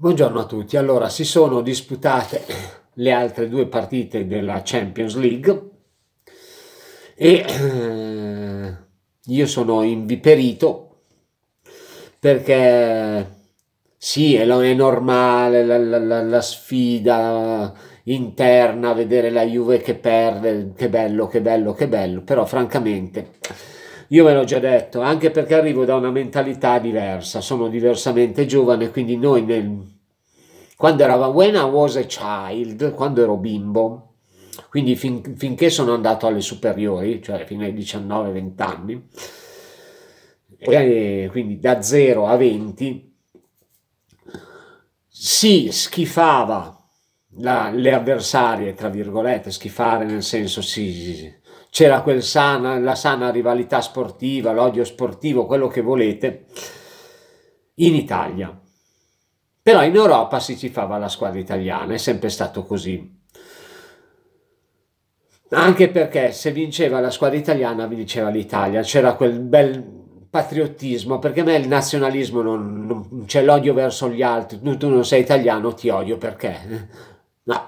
Buongiorno a tutti. Allora, si sono disputate le altre due partite della Champions League e eh, io sono inviperito perché sì, è, è normale la, la, la, sfida interna, vedere la Juve che perde, che bello, che bello, che bello, però francamente io ve l'ho già detto, anche perché arrivo da una mentalità diversa, sono diversamente giovane, quindi noi nel... quando eravamo, when I was a child, quando ero bimbo, quindi fin, finché sono andato alle superiori, cioè fino ai 19-20 anni, e quindi da 0 a 20, si schifava la, le avversarie, tra virgolette, schifare nel senso si, c'era quel sana, la sana rivalità sportiva, l'odio sportivo, quello che volete, in Italia. Però in Europa si ci fava la squadra italiana, è sempre stato così. Anche perché se vinceva la squadra italiana, vinceva l'Italia, c'era quel bel patriottismo, perché a me il nazionalismo non, non c'è l'odio verso gli altri, tu, tu non sei italiano, ti odio perché. No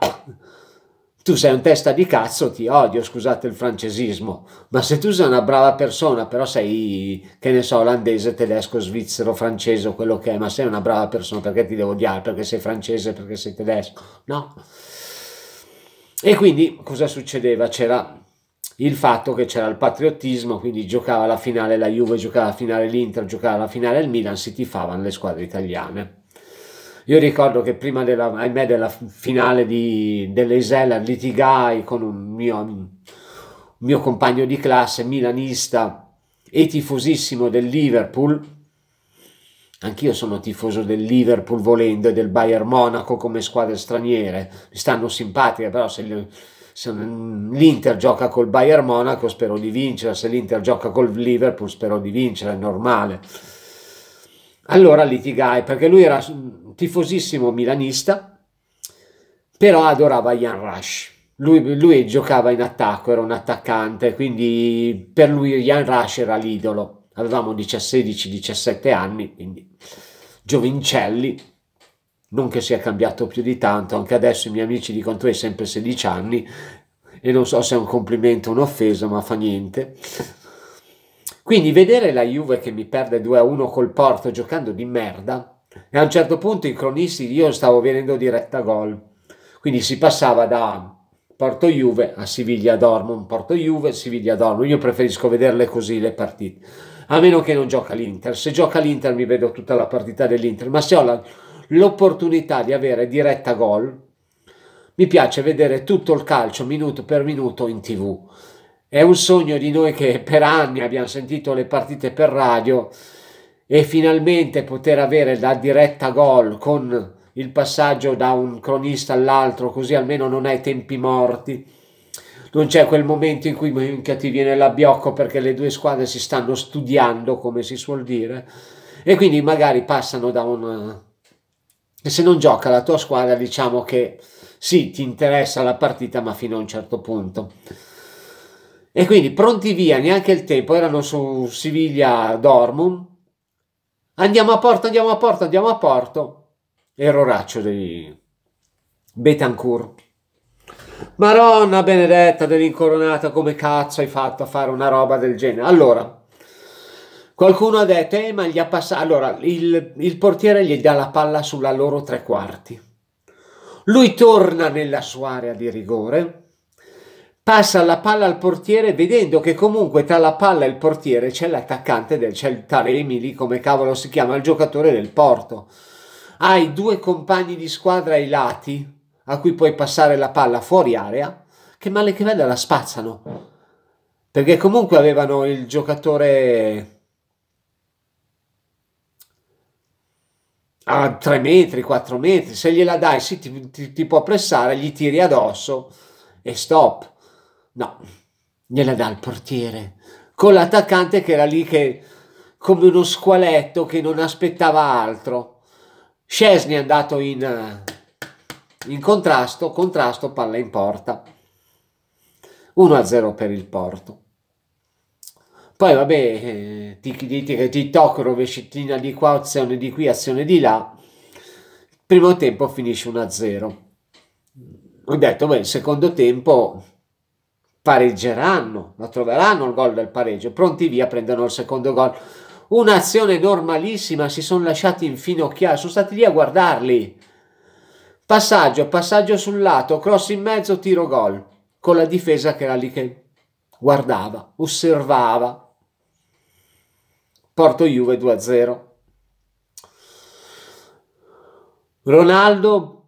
tu sei un testa di cazzo, ti odio, scusate il francesismo, ma se tu sei una brava persona, però sei, che ne so, olandese, tedesco, svizzero, francese o quello che è, ma sei una brava persona perché ti devo odiare, perché sei francese, perché sei tedesco, no? E quindi cosa succedeva? C'era il fatto che c'era il patriottismo, quindi giocava la finale la Juve, giocava la finale l'Inter, giocava la finale il Milan, si tifavano le squadre italiane. Io ricordo che prima della, ahimè, della finale di, dell'Esela litigai con un mio, un mio compagno di classe milanista e tifosissimo del Liverpool. Anch'io sono tifoso del Liverpool volendo e del Bayern Monaco come squadre straniere. Mi stanno simpatiche, però se, se l'Inter gioca col Bayern Monaco spero di vincere, se l'Inter gioca col Liverpool spero di vincere, è normale. Allora litigai perché lui era un tifosissimo milanista, però adorava Ian Rush. Lui, lui, giocava in attacco, era un attaccante, quindi per lui Ian Rush era l'idolo. Avevamo 16-17 anni, quindi giovincelli, non che sia cambiato più di tanto, anche adesso i miei amici dicono tu hai sempre 16 anni e non so se è un complimento o un'offesa, ma fa niente. Quindi vedere la Juve che mi perde 2-1 col Porto giocando di merda e a un certo punto i cronisti io stavo venendo diretta gol. Quindi si passava da Porto Juve a Siviglia Dortmund, Porto Juve, Siviglia Dortmund. Io preferisco vederle così le partite. A meno che non gioca l'Inter. Se gioca l'Inter mi vedo tutta la partita dell'Inter, ma se ho l'opportunità di avere diretta gol mi piace vedere tutto il calcio minuto per minuto in tv è un sogno di noi che per anni abbiamo sentito le partite per radio e finalmente poter avere la diretta gol con il passaggio da un cronista all'altro, così almeno non hai tempi morti. Non c'è quel momento in cui minchia, ti viene l'abbiocco perché le due squadre si stanno studiando, come si suol dire, e quindi magari passano da un... se non gioca la tua squadra, diciamo che sì, ti interessa la partita, ma fino a un certo punto. E quindi pronti via, neanche il tempo, erano su Siviglia Dormum. Andiamo a Porto, andiamo a Porto, andiamo a Porto. Erroraccio di Betancourt. Maronna benedetta dell'incoronata, come cazzo hai fatto a fare una roba del genere? Allora, qualcuno ha detto, eh, ma gli ha passato... Allora, il, il portiere gli dà la palla sulla loro tre quarti. Lui torna nella sua area di rigore passa la palla al portiere vedendo che comunque tra la palla e il portiere c'è l'attaccante del c'è il Taremi lì come cavolo si chiama il giocatore del Porto hai due compagni di squadra ai lati a cui puoi passare la palla fuori area che male che vada la spazzano perché comunque avevano il giocatore a 3 metri 4 metri se gliela dai sì, ti, ti, ti può pressare gli tiri addosso e stop No, gliela dà il portiere, con l'attaccante che era lì che, come uno squaletto che non aspettava altro. Scesni è andato in, eh, in contrasto, contrasto, palla in porta. 1-0 per il Porto. Poi vabbè, eh, tic, tic, tic, toc, rovescitina di qua, azione di qui, azione di là. primo tempo finisce 1-0. Ho detto, beh, il secondo tempo pareggeranno, ma troveranno il gol del pareggio, pronti via prendono il secondo gol. Un'azione normalissima, si sono lasciati infinocchiare, sono stati lì a guardarli. Passaggio, passaggio sul lato, cross in mezzo, tiro gol, con la difesa che era lì che guardava, osservava. Porto Juve 2-0. Ronaldo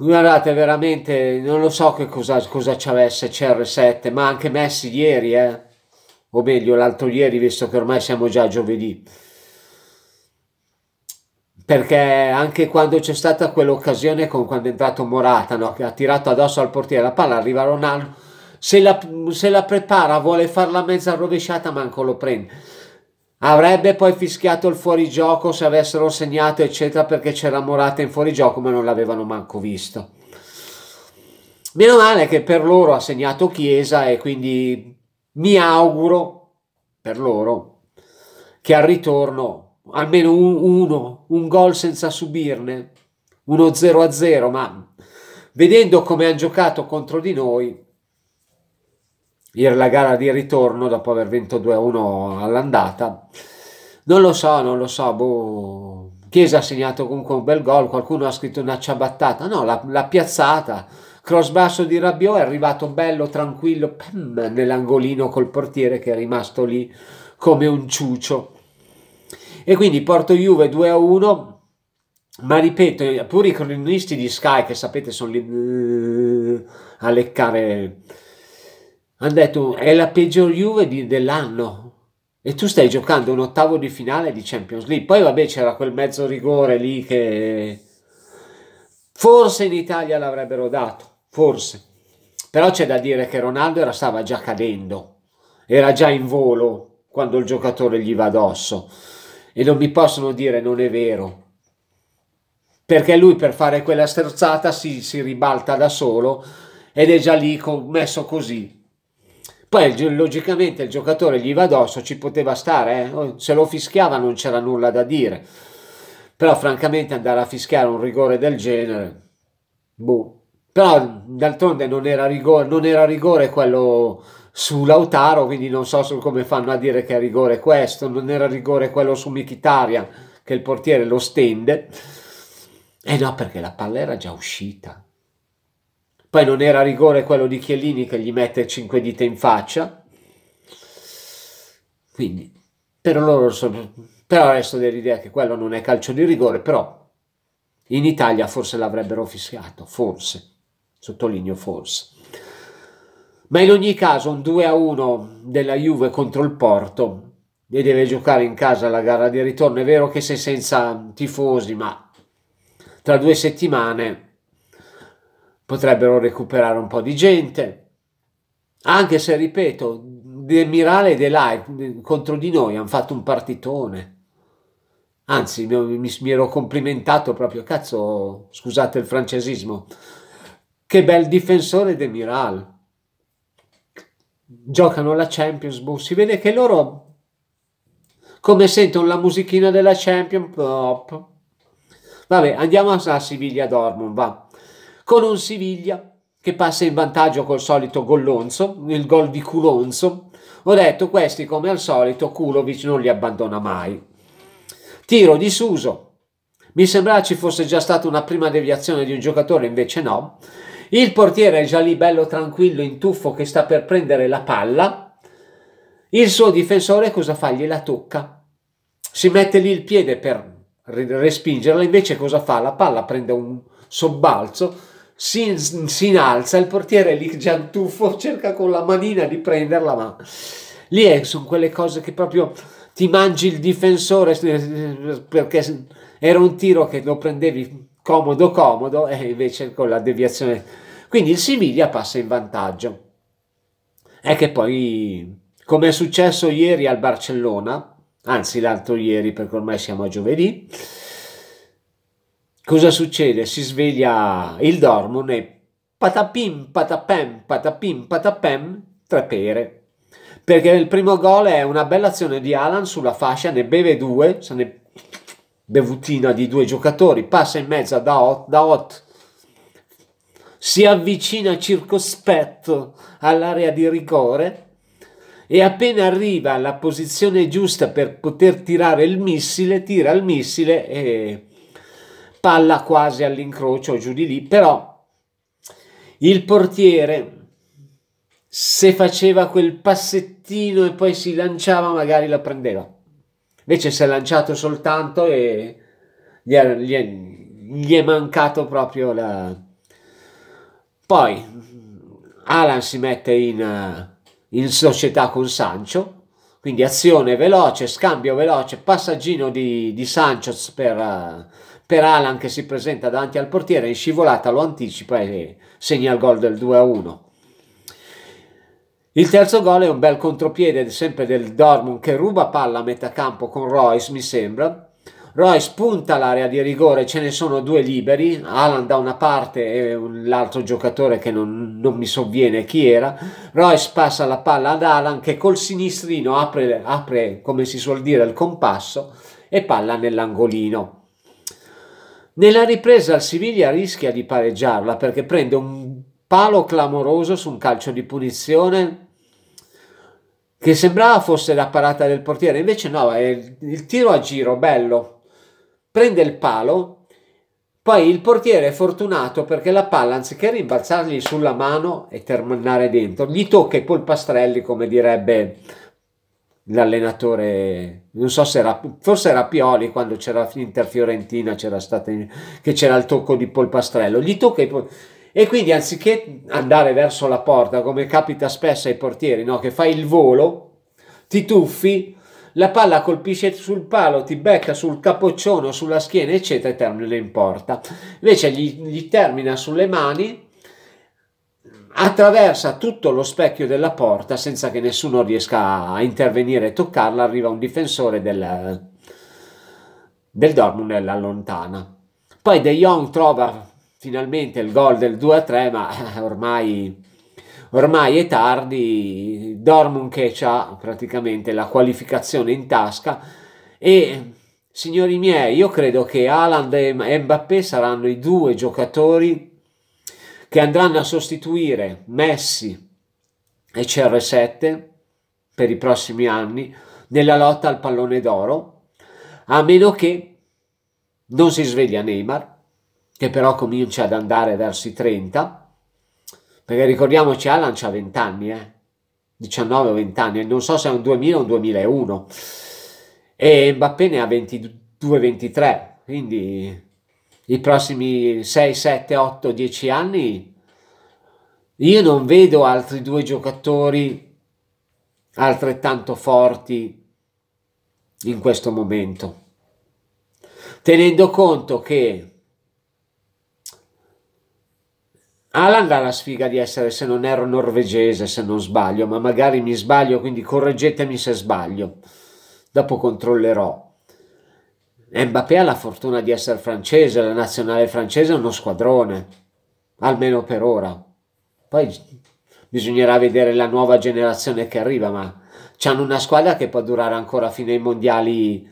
Guardate, veramente non lo so che cosa, cosa avesse CR7, ma anche Messi ieri, eh? o meglio l'altro ieri, visto che ormai siamo già giovedì. Perché anche quando c'è stata quell'occasione con quando è entrato Morata, no? che ha tirato addosso al portiere la palla, arriva Ronaldo, se la, se la prepara, vuole farla mezza rovesciata, manco lo prende Avrebbe poi fischiato il fuorigioco se avessero segnato, eccetera, perché c'era Morata in fuorigioco, ma non l'avevano manco visto. Meno male che per loro ha segnato Chiesa e quindi mi auguro per loro che al ritorno almeno un, uno, un gol senza subirne, uno 0 0, ma vedendo come hanno giocato contro di noi, la gara di ritorno dopo aver vinto 2-1 all'andata. Non lo so, non lo so, boh. Chiesa ha segnato comunque un bel gol, qualcuno ha scritto una ciabattata, no, l'ha, piazzata. Cross basso di Rabiot è arrivato bello, tranquillo, nell'angolino col portiere che è rimasto lì come un ciuccio. E quindi Porto Juve 2-1, ma ripeto, pure i cronisti di Sky, che sapete sono lì eh, a leccare hanno detto è la peggior Juve di, dell'anno e tu stai giocando un ottavo di finale di Champions League. Poi vabbè c'era quel mezzo rigore lì che forse in Italia l'avrebbero dato, forse. Però c'è da dire che Ronaldo era, stava già cadendo, era già in volo quando il giocatore gli va addosso e non mi possono dire non è vero. Perché lui per fare quella sterzata si, si ribalta da solo ed è già lì messo così poi logicamente il giocatore gli va addosso, ci poteva stare, eh? Oh, se lo fischiava non c'era nulla da dire. Però francamente andare a fischiare un rigore del genere, boh. Però d'altronde non era rigore, non era rigore quello su Lautaro, quindi non so come fanno a dire che è rigore questo, non era rigore quello su Michitaria, che il portiere lo stende. E eh no, perché la palla era già uscita poi non era rigore quello di Chiellini che gli mette 5 dita in faccia, quindi per loro sono, però resto dell'idea che quello non è calcio di rigore, però in Italia forse l'avrebbero fischiato, forse, sottolineo forse. Ma in ogni caso un 2 a 1 della Juve contro il Porto e deve giocare in casa la gara di ritorno. È vero che sei senza tifosi, ma tra due settimane potrebbero recuperare un po' di gente, anche se, ripeto, De Mirale e De Live eh, contro di noi hanno fatto un partitone. Anzi, mi, mi, mi ero complimentato proprio, cazzo, scusate il francesismo, che bel difensore De Miral. Giocano la Champions, boh, si vede che loro come sentono la musichina della Champions. Pop. Boh, boh. Vabbè, andiamo a, a Siviglia Dortmund, va con un Siviglia che passa in vantaggio col solito gollonzo, il gol di culonzo. Ho detto questi come al solito Kulovic non li abbandona mai. Tiro di Suso. Mi sembrava ci fosse già stata una prima deviazione di un giocatore, invece no. Il portiere è già lì bello tranquillo in tuffo che sta per prendere la palla. Il suo difensore cosa fa? Gliela tocca. Si mette lì il piede per respingerla, invece cosa fa? La palla prende un sobbalzo si, si innalza, il portiere lì Giantuffo cerca con la manina di prenderla, ma lì eh, sono quelle cose che proprio ti mangi il difensore eh, perché era un tiro che lo prendevi comodo comodo e invece con la deviazione quindi il Siviglia passa in vantaggio è che poi come è successo ieri al Barcellona anzi l'altro ieri perché ormai siamo a giovedì Cosa succede? Si sveglia il dormone, patapim, patapem, patapim, patapem, tre pere. Perché il primo gol è una bella azione di Alan sulla fascia, ne beve due, se ne bevutina di due giocatori, passa in mezzo da Hot, da Hot si avvicina circospetto all'area di rigore e appena arriva alla posizione giusta per poter tirare il missile, tira il missile e palla quasi all'incrocio giù di lì, però il portiere se faceva quel passettino e poi si lanciava magari la prendeva. Invece si è lanciato soltanto e gli è, gli è, gli è mancato proprio la... Poi Alan si mette in, in società con Sancho, quindi azione veloce, scambio veloce, passaggino di, di Sanchez per, per Alan che si presenta davanti al portiere in scivolata lo anticipa e segna il gol del 2-1. Il terzo gol è un bel contropiede sempre del Dortmund che ruba palla a metà campo con Royce mi sembra. Royce punta l'area di rigore, ce ne sono due liberi, Alan da una parte e l'altro giocatore che non, non, mi sovviene chi era. Royce passa la palla ad Alan che col sinistrino apre, apre come si suol dire, il compasso e palla nell'angolino. Nella ripresa il Siviglia rischia di pareggiarla perché prende un palo clamoroso su un calcio di punizione che sembrava fosse la parata del portiere, invece no, è il tiro a giro, bello. Prende il palo, poi il portiere è fortunato perché la palla, anziché rimbalzargli sulla mano e terminare dentro, gli tocca i polpastrelli, come direbbe l'allenatore, non so se era, forse era Pioli quando c'era l'Inter Fiorentina, c'era stato, che c'era il tocco di Polpastrello, gli tocca i e quindi anziché andare verso la porta, come capita spesso ai portieri, no? che fai il volo, ti tuffi, la palla colpisce sul palo, ti becca sul capoccione, sulla schiena, eccetera, e termina in porta. Invece gli, gli termina sulle mani, attraversa tutto lo specchio della porta senza che nessuno riesca a intervenire e toccarla, arriva un difensore del, del Dortmund e la allontana. Poi De Jong trova finalmente il gol del 2-3, ma eh, ormai, ormai è tardi, Dortmund che ha praticamente la qualificazione in tasca e signori miei, io credo che Alan e Mbappé saranno i due giocatori che andranno a sostituire Messi e CR7 per i prossimi anni nella lotta al pallone d'oro, a meno che non si sveglia Neymar, che però comincia ad andare verso i 30, perché ricordiamoci Alan c'ha 20 anni, eh? 19 o 20 anni, non so se è un 2000 o un 2001, e Mbappé ne ha 22-23, quindi i prossimi 6, 7, 8, 10 anni, io non vedo altri due giocatori altrettanto forti in questo momento. Tenendo conto che Alan ha la sfiga di essere, se non ero norvegese, se non sbaglio, ma magari mi sbaglio, quindi correggetemi se sbaglio, dopo controllerò. Mbappé ha la fortuna di essere francese, la nazionale francese è uno squadrone, almeno per ora. Poi bisognerà vedere la nuova generazione che arriva, ma hanno una squadra che può durare ancora fino ai mondiali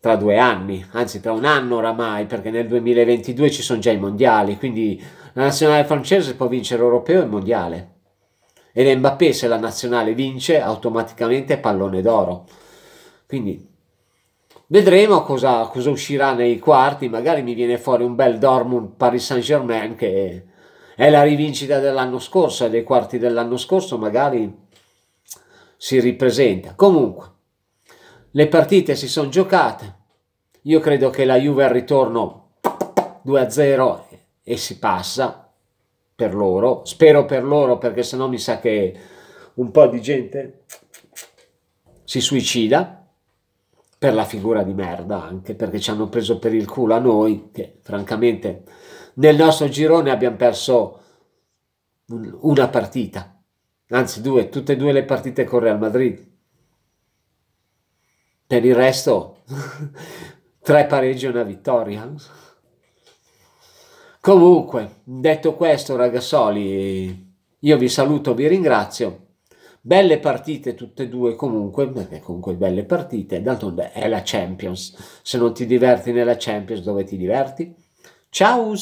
tra due anni, anzi tra un anno oramai, perché nel 2022 ci sono già i mondiali, quindi la nazionale francese può vincere europeo e mondiale. Ed Mbappé se la nazionale vince automaticamente pallone d'oro. Quindi Vedremo cosa, cosa, uscirà nei quarti, magari mi viene fuori un bel Dortmund Paris Saint Germain che è la rivincita dell'anno scorso e dei quarti dell'anno scorso magari si ripresenta. Comunque, le partite si sono giocate, io credo che la Juve al ritorno 2-0 e si passa per loro, spero per loro perché sennò mi sa che un po' di gente si suicida per la figura di merda anche, perché ci hanno preso per il culo a noi, che francamente nel nostro girone abbiamo perso una partita, anzi due, tutte e due le partite con Real Madrid. Per il resto, tre pareggi e una vittoria. Comunque, detto questo, ragazzoli, io vi saluto, vi ringrazio Belle partite tutte e due comunque, comunque belle partite, d'altronde è la Champions. Se non ti diverti nella Champions, dove ti diverti? Ciao!